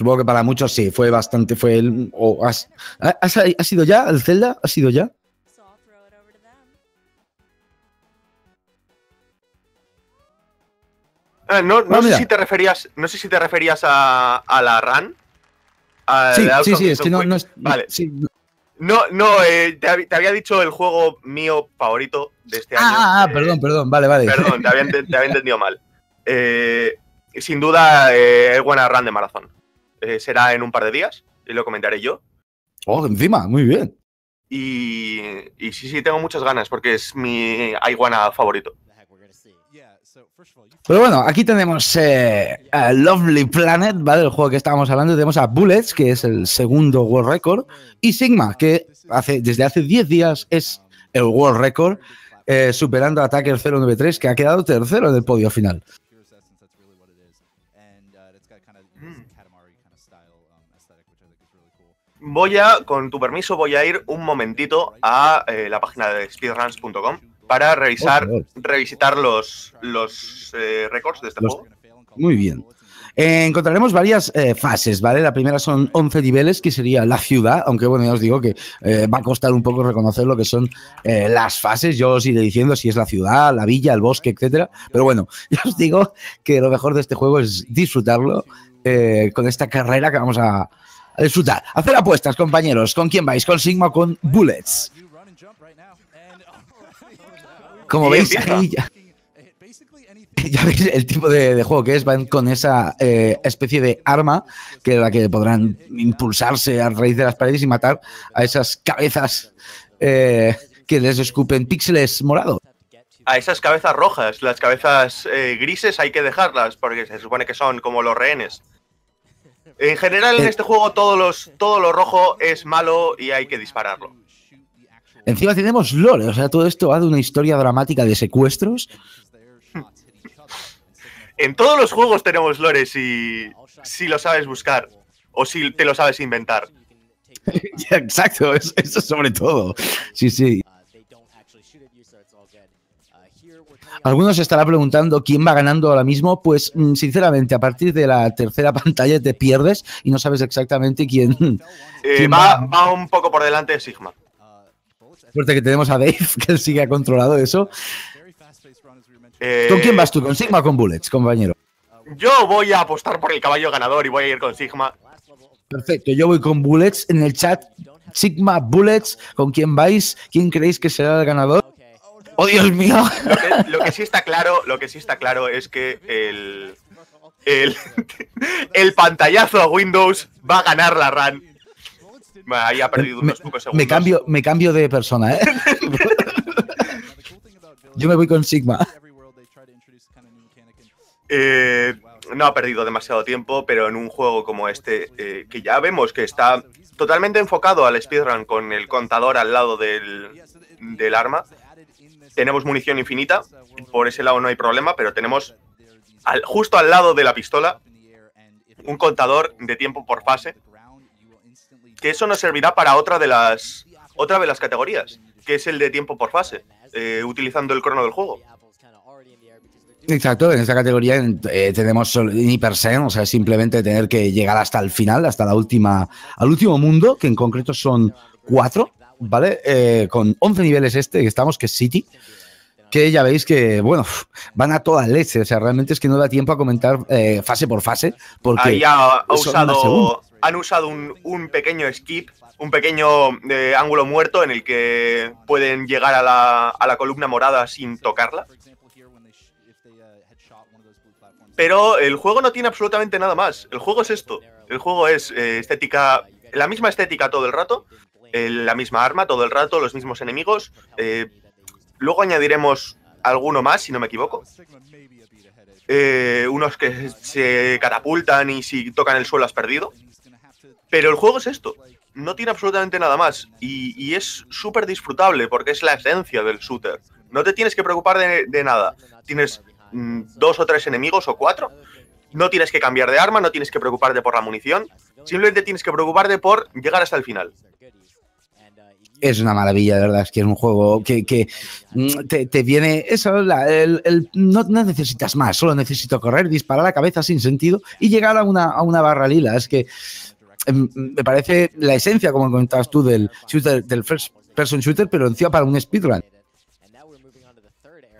Supongo que para muchos sí, fue bastante, fue has, has, ¿Ha sido ya el Zelda? ¿Ha sido ya? Ah, no, no, ah, sé si te referías, no sé si te referías a, a la RAN. sí, sí, es que no, no, es... Vale. Sí. No, no, eh, te, había dicho el juego mío favorito de este ah, año. Ah, eh, perdón, perdón, vale, vale. Perdón, te había, entendido mal. Eh, sin duda, Es buena Run de Marazón. Eh, será en un par de días, y lo comentaré yo. Oh, encima, muy bien. Y, sí, sí, tengo muchas ganas porque es mi iguana favorito. Pero bueno, aquí tenemos eh, a Lovely Planet, ¿vale? El juego que estábamos hablando. Tenemos a Bullets, que es el segundo World Record, y Sigma, que hace, desde hace 10 días es el World Record, eh, superando a Attacker 093, que ha quedado tercero en el podio final. Voy a, con tu permiso, voy a ir un momentito a eh, la página de speedruns.com para revisar, oh, revisitar los, los eh, récords de este juego. Muy bien. Eh, encontraremos varias fases, ¿vale? La primera son 11 niveles, que sería la ciudad, aunque bueno, ya os digo que va a costar un poco reconocer lo que son las fases. Yo os iré diciendo si es la ciudad, la villa, el bosque, etcétera. Pero bueno, ya os digo que lo mejor de este juego es disfrutarlo con esta carrera que vamos a, a disfrutar. Hacer apuestas, compañeros. ¿Con quién vais? ¿Con Sigma o con Bullets? Como veis, ya, veis el tipo de, juego que es. Van con esa eh, especie de arma que es la que podrán impulsarse a raíz de las paredes y matar a esas cabezas eh, que les escupen píxeles morado a esas cabezas rojas. Las cabezas eh, grises hay que dejarlas porque se supone que son como los rehenes. En general, eh. en este juego todo, los, todo lo rojo es malo y hay que dispararlo. Encima tenemos lore, o sea, todo esto va de una historia dramática de secuestros. en todos los juegos tenemos lore si, si lo sabes buscar o si te lo sabes inventar. Exacto, eso sobre todo. Sí, sí. Algunos estará preguntando quién va ganando ahora mismo. Pues mm, sinceramente, a partir de la tercera pantalla te pierdes y no sabes exactamente quién. Eh, va, un poco por delante de Sigma. Suerte que tenemos a Dave, que él sigue controlado eso. Eh, ¿Con quién vas tú? ¿Con Sigma o con Bullets, compañero? Yo voy a apostar por el caballo ganador y voy a ir con Sigma. Perfecto, yo voy con Bullets en el chat. Sigma, Bullets, ¿con quién vais? ¿Quién creéis que será el ganador? ¡Oh, Dios mío! Lo que, sí está claro, lo que sí está claro es que el, el, pantallazo a Windows va a ganar la run. Ahí ha perdido unos me, pocos segundos. Me cambio, me cambio de persona, ¿eh? Yo me voy con Sigma. Eh, no ha perdido demasiado tiempo, pero en un juego como este, eh, que ya vemos que está totalmente enfocado al speedrun con el contador al lado del, del arma, tenemos munición infinita, por ese lado no hay problema, pero tenemos justo al lado de la pistola un contador de tiempo por fase, que eso nos servirá para otra de las, otra de las categorías, que es el de tiempo por fase, eh, utilizando el crono del juego. Exacto, en esta categoría eh, tenemos ni per se, o sea, simplemente tener que llegar hasta el final, hasta la última, al último mundo, que en concreto son cuatro, ¿vale? Eh, con 11 niveles este, estamos, que es City, que ya veis que, bueno, van a toda leche. O sea, realmente es que no da tiempo a comentar eh, fase por fase, porque... ya han usado un, pequeño skip, un pequeño eh, ángulo muerto en el que pueden llegar a la, a la columna morada sin tocarla. Pero el juego no tiene absolutamente nada más. El juego es esto. El juego es estética, la misma estética todo el rato, eh, la misma arma todo el rato, los mismos enemigos. Eh, luego añadiremos alguno más, si no me equivoco. Eh, unos que se catapultan y si tocan el suelo has perdido. Pero el juego es esto, no tiene absolutamente nada más y, es súper disfrutable porque es la esencia del shooter. No te tienes que preocupar de, nada. Tienes mm, dos o tres enemigos o cuatro. No tienes que cambiar de arma, no tienes que preocuparte por la munición. Simplemente tienes que preocuparte por llegar hasta el final es una maravilla, de verdad, es que es un juego que, mm, te, viene eso, no, necesitas más, solo necesito correr, disparar la cabeza sin sentido y llegar a una, a una barra lila. Es que em, me parece la esencia, como comentabas tú, del del first person shooter, pero encima para un speedrun.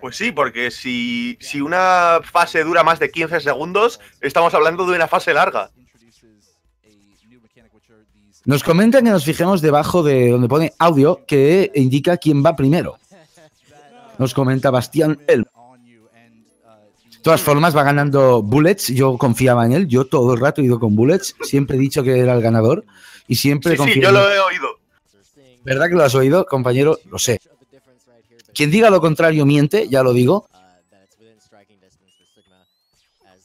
Pues sí, porque si, si una fase dura más de 15 segundos, estamos hablando de una fase larga. Nos comentan que nos fijemos debajo de donde pone audio, que indica quién va primero. Nos comenta Bastián él De todas formas, va ganando Bullets. Yo confiaba en él. Yo todo el rato he ido con Bullets. Siempre he dicho que era el ganador. Y siempre sí, sí, yo lo he oído. ¿Verdad que lo has oído, compañero? Lo sé. Quien diga lo contrario miente, ya lo digo.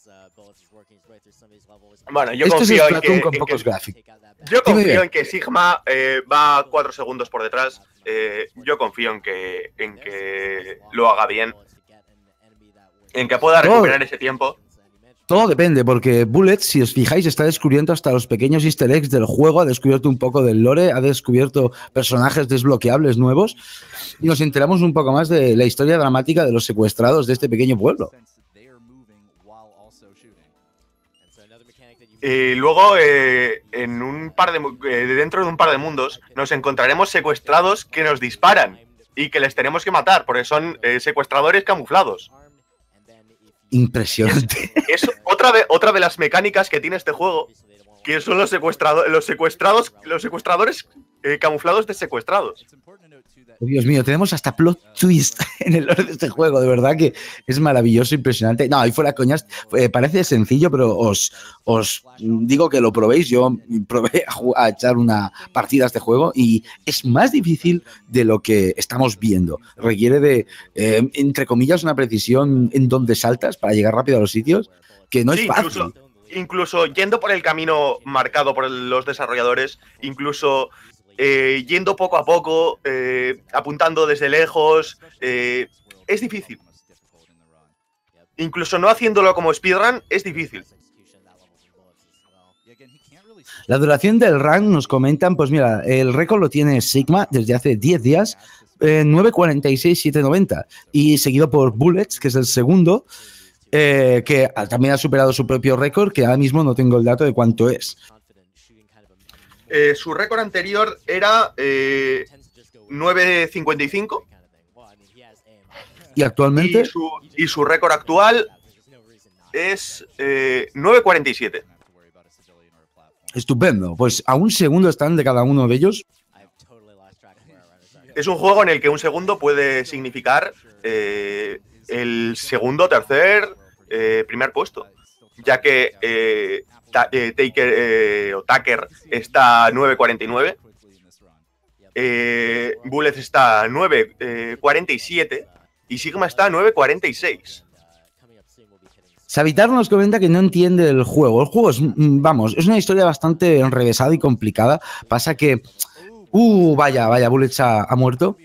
Uh, bueno, yo confío en que, Yo confío en que Sigma eh, va cuatro segundos por detrás. Eh, yo confío en que, en que lo haga bien. En que pueda recuperar ese tiempo. Todo depende, porque Bullet, si os fijáis, está descubriendo hasta los pequeños easter eggs del juego, ha descubierto un poco del lore, ha descubierto personajes desbloqueables nuevos y nos enteramos un poco más de la historia dramática de los secuestrados de este pequeño pueblo. Y luego, eh, en un par de, eh, dentro de un par de mundos, nos encontraremos secuestrados que nos disparan y que les tenemos que matar, porque son eh, secuestradores camuflados. Impresionante. Es, otra, otra de las mecánicas que tiene este juego, que son los secuestrados, los secuestrados, los secuestradores eh, camuflados de secuestrados. Dios mío, tenemos hasta plot uh, twist en el orden de este juego, de verdad que es maravilloso, impresionante. No, ahí fuera coñas, eh, parece sencillo, pero os, os digo que lo probéis. Yo probé a, echar una partida a este juego y es más difícil de lo que estamos viendo. Requiere de, eh, entre comillas, una precisión en dónde saltas para llegar rápido a los sitios, que no es fácil incluso yendo por el camino marcado por los desarrolladores, incluso eh, yendo poco a poco, eh, apuntando desde lejos, eh, es difícil. Incluso no haciéndolo como speedrun, es difícil. La duración del run, nos comentan, pues mira, el récord lo tiene Sigma desde hace 10 días, 7'90, y seguido por Bullets, que es el segundo, eh, que también ha superado su propio récord, que ahora mismo no tengo el dato de cuánto es. Eh, su récord anterior era 9.55. Eh, ¿Y actualmente? Y su, y su, récord actual es 9.47. Estupendo. Pues a un segundo están de cada uno de ellos. Es un juego en el que un segundo puede significar el segundo, tercer, eh, primer puesto, ya que eh, eh, Taker, o Tucker está 9.49, Bullet Bullets está 9.47 y Sigma está 9.46. Savitar nos comenta que no entiende el juego. El juego es, mm, vamos, es una historia bastante enrevesada y complicada. Pasa que, uh, vaya, vaya, Bullet ha, muerto.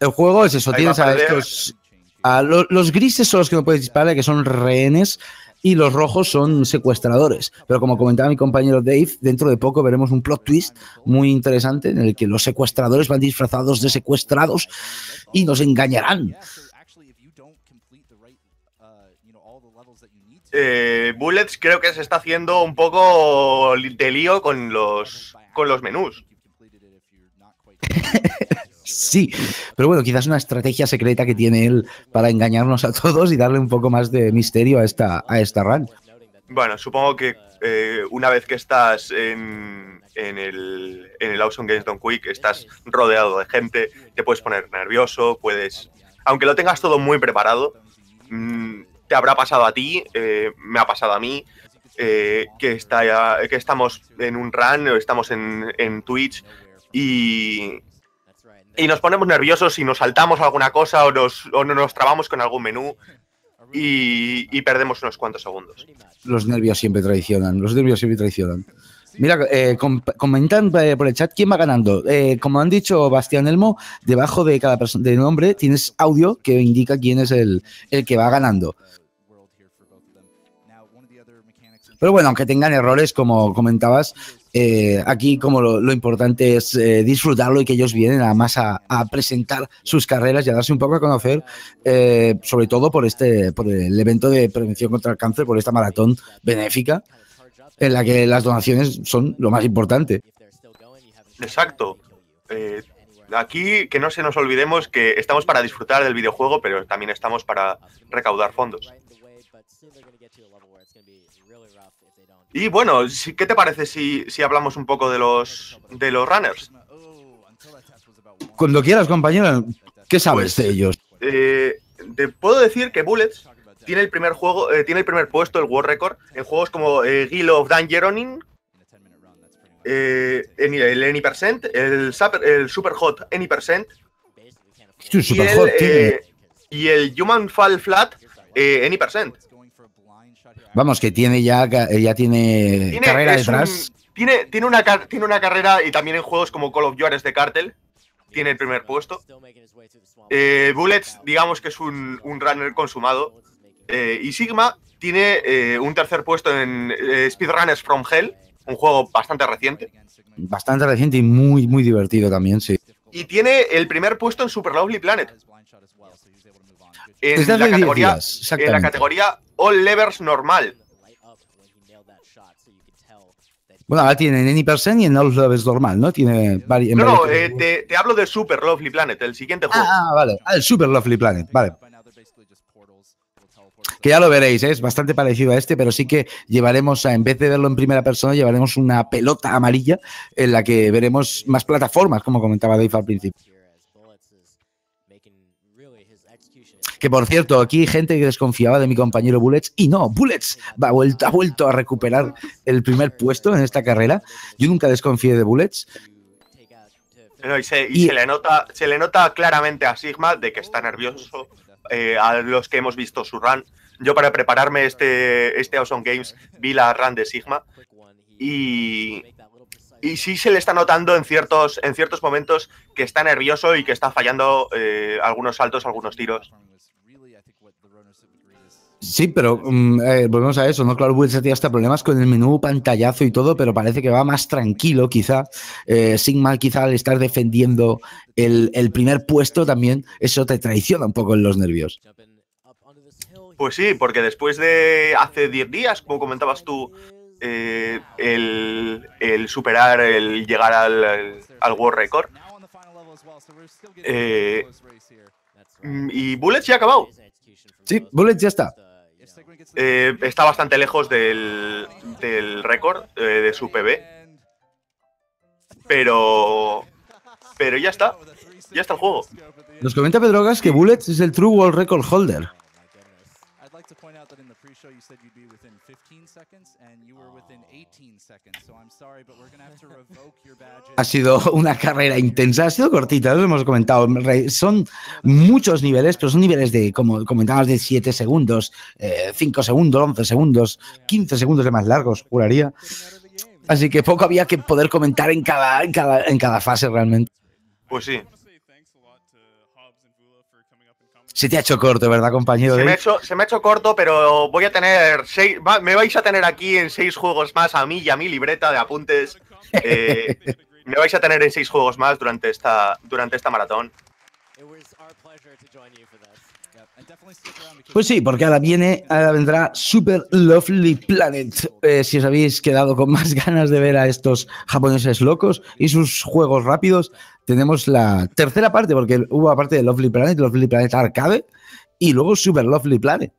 El juego es eso, tienes a estos Ah, los grises son los que no puedes disparar, que son rehenes, y los rojos son secuestradores. Pero como comentaba mi compañero Dave, dentro de poco veremos un plot twist muy interesante en el que los secuestradores van disfrazados de secuestrados y nos engañarán. Eh, Bullets creo que se está haciendo un poco de lío con los, con los menús. sí. Pero bueno, quizás una estrategia secreta que tiene él para engañarnos a todos y darle un poco más de misterio a esta, a esta run. Bueno, supongo que eh, una vez que estás en, el, en el Awesome Games Don't Quick, estás rodeado de gente, te puedes poner nervioso, puedes... Aunque lo tengas todo muy preparado, mm, te habrá pasado a ti, eh, me ha pasado a mí, eh, que, está, que estamos en un run, o estamos en, en Twitch y, y nos ponemos nerviosos y nos saltamos alguna cosa o, nos, nos trabamos con algún menú y, perdemos unos cuantos segundos. Los nervios siempre traicionan, los nervios siempre traicionan. Mira, eh, comentan eh, por el chat quién va ganando. Eh, como han dicho Bastián Elmo, debajo de cada de nombre tienes audio que indica quién es el, el que va ganando. Pero bueno, aunque tengan errores, como comentabas, eh, aquí como lo, importante es eh, disfrutarlo y que ellos vienen además a, presentar sus carreras y a darse un poco a conocer, eh, sobre todo por este, por el evento de prevención contra el cáncer, por esta maratón benéfica, en la que las donaciones son lo más importante. Exacto. aquí que no se nos olvidemos que estamos para disfrutar del videojuego, pero también estamos para recaudar fondos. Y bueno, ¿qué te parece si, hablamos un poco de los, de los runners? Cuando quieras, compañero, ¿qué pues, sabes de ellos? Eh, te puedo decir que Bullets tiene el primer juego, eh, tiene el primer puesto, el World Record, en juegos como eh, Guild of Dangeroning, eh, el Any el, Super Hot Any Percent, y, el, y el Human Fall Flat Any Percent. Vamos, que tiene ya, tiene, carrera detrás. tiene, tiene, una, tiene una carrera y también en juegos como Call of Juarez de Cartel. Tiene el primer puesto. Eh, Bullets, digamos que es un, un runner consumado. Eh, y Sigma tiene eh, un tercer puesto en Speedrunners from Hell, un juego bastante reciente. Bastante reciente y muy, muy divertido también, sí. Y tiene el primer puesto en Super Lovely Planet. Pues en la, categoría, en la categoría all levers normal. Bueno, ahora tiene en Any% y en All levers normal, ¿no? Tiene No, eh, te, hablo de Super Lovely Planet, el siguiente juego. Ah, ah vale. Ah, el Super Lovely Planet, vale. Que ya lo veréis, ¿eh? es bastante parecido a este, pero sí que llevaremos, a, en vez de verlo en primera persona, llevaremos una pelota amarilla en la que veremos más plataformas, como comentaba Dave al principio. Que por cierto, aquí hay gente que desconfiaba de mi compañero Bullets y no, Bullets ha vuelto, ha vuelto a recuperar el primer puesto en esta carrera. Yo nunca desconfié de Bullets. y, se, le nota, se le nota claramente a Sigma de que está nervioso eh, a los que hemos visto su run. Yo para prepararme este, este Awesome Games vi la run de Sigma y, y sí se le está notando en ciertos, en ciertos momentos que está nervioso y que está fallando eh, algunos saltos, algunos tiros. Sí, pero mm, eh, volvemos a eso, ¿no? Claro, Bulls se tiene hasta problemas con el menú pantallazo y todo, pero parece que va más tranquilo, quizá. Eh, sin Sigma, quizá al estar defendiendo el, primer puesto también, eso te traiciona un poco en los nervios. Pues sí, porque después de hace 10 días, como comentabas tú, eh, el, superar, el llegar al, World Record. y Bullets ya ha acabado. Sí, Bullets ya está. Eh, está bastante lejos del, récord eh, de su PB. Pero. Pero ya está. Ya está el juego. Nos comenta Pedrogas que Bullets es el True World Record Holder. Ha sido una carrera intensa, ha sido cortita, lo hemos comentado. Son muchos niveles, pero son niveles de, como comentábamos, de 7 segundos, 5 eh, segundos, 11 segundos, 15 segundos de más largos, juraría. Así que poco había que poder comentar en cada, en cada fase realmente. Pues sí, se te ha hecho corto, ¿verdad, compañero? Se me, ha hecho, corto, pero voy a tener seis. me vais a tener aquí en seis juegos más a mí y a mi libreta de apuntes. Eh, me vais a tener en seis juegos más durante esta, durante esta maratón. Pues sí, porque ahora viene, ahora vendrá Super Lovely Planet. Eh, si os habéis quedado con más ganas de ver a estos japoneses locos y sus juegos rápidos, tenemos la tercera parte, porque hubo aparte de Lovely Planet, Lovely Planet Arcade y luego Super Lovely Planet.